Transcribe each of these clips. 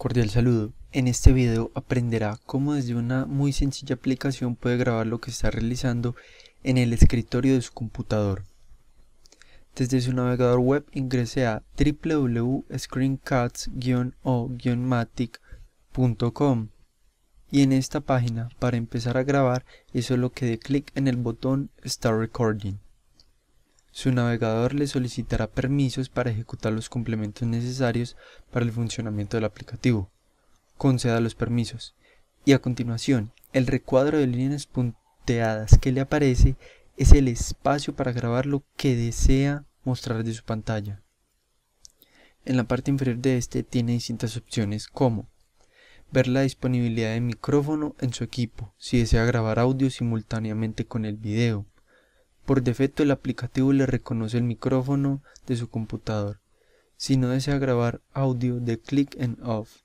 Cordial saludo. En este video aprenderá cómo desde una muy sencilla aplicación puede grabar lo que está realizando en el escritorio de su computador. Desde su navegador web ingrese a www.screencats-o-matic.com y en esta página para empezar a grabar es solo que dé clic en el botón Start Recording. Su navegador le solicitará permisos para ejecutar los complementos necesarios para el funcionamiento del aplicativo. Conceda los permisos. Y a continuación, el recuadro de líneas punteadas que le aparece es el espacio para grabar lo que desea mostrar de su pantalla. En la parte inferior de este tiene distintas opciones como ver la disponibilidad de micrófono en su equipo, si desea grabar audio simultáneamente con el video, por defecto el aplicativo le reconoce el micrófono de su computador. Si no desea grabar audio, de clic en off.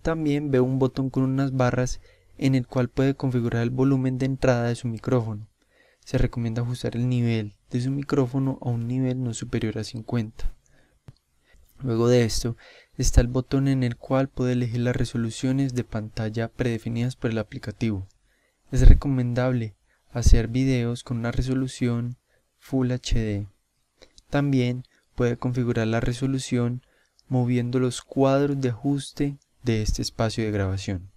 También ve un botón con unas barras en el cual puede configurar el volumen de entrada de su micrófono. Se recomienda ajustar el nivel de su micrófono a un nivel no superior a 50. Luego de esto está el botón en el cual puede elegir las resoluciones de pantalla predefinidas por el aplicativo. Es recomendable hacer videos con una resolución Full HD. También puede configurar la resolución moviendo los cuadros de ajuste de este espacio de grabación.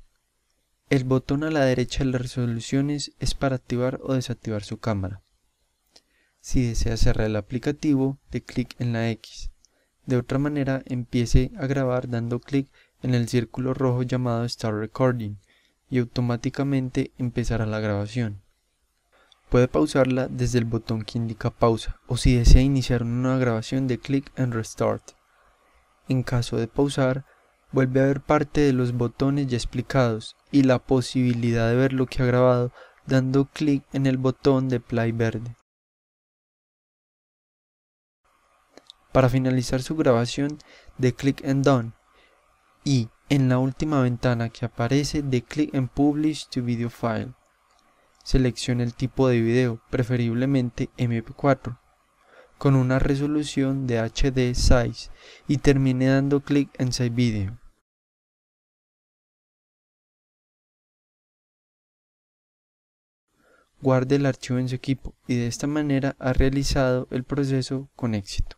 El botón a la derecha de las resoluciones es para activar o desactivar su cámara. Si desea cerrar el aplicativo, de clic en la X. De otra manera, empiece a grabar dando clic en el círculo rojo llamado Start Recording y automáticamente empezará la grabación. Puede pausarla desde el botón que indica pausa o si desea iniciar una grabación de clic en Restart. En caso de pausar, vuelve a ver parte de los botones ya explicados y la posibilidad de ver lo que ha grabado dando clic en el botón de play verde. Para finalizar su grabación, de clic en Done y en la última ventana que aparece de clic en Publish to Video File. Seleccione el tipo de video, preferiblemente MP4, con una resolución de HD Size y termine dando clic en Save Video. Guarde el archivo en su equipo y de esta manera ha realizado el proceso con éxito.